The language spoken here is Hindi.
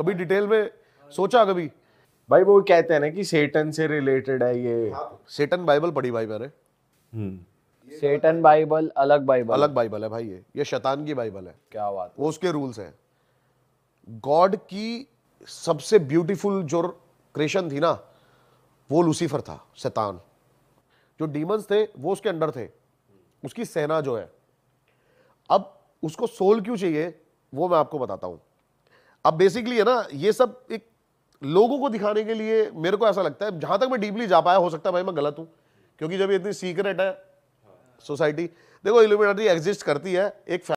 कभी डिटेल में सोचा कभी भाई वो कहते हैं ना कि सेटन से रिलेटेड है ये हाँ, सेटन बाइबल पढ़ी भाई मेरे हम्म। सेटन बाइबल अलग बाइबल अलग बाइबल है भाई ये ये शैतान की बाइबल है क्या बात वो उसके रूल्स हैं गॉड की सबसे ब्यूटीफुल जो क्रिएशन थी ना वो लूसीफर था शैतान जो डीमंस थे वो उसके अंडर थे उसकी सेना जो है अब उसको सोल क्यों चाहिए वो मैं आपको बताता हूं अब बेसिकली है ना ये सब एक लोगों को दिखाने के लिए मेरे को ऐसा लगता है जहां तक मैं डीपली जा पाया हो सकता है भाई मैं गलत हूं क्योंकि जब ये इतनी सीक्रेट है सोसाइटी देखो इल्यूमिनाटी एग्जिस्ट करती है एक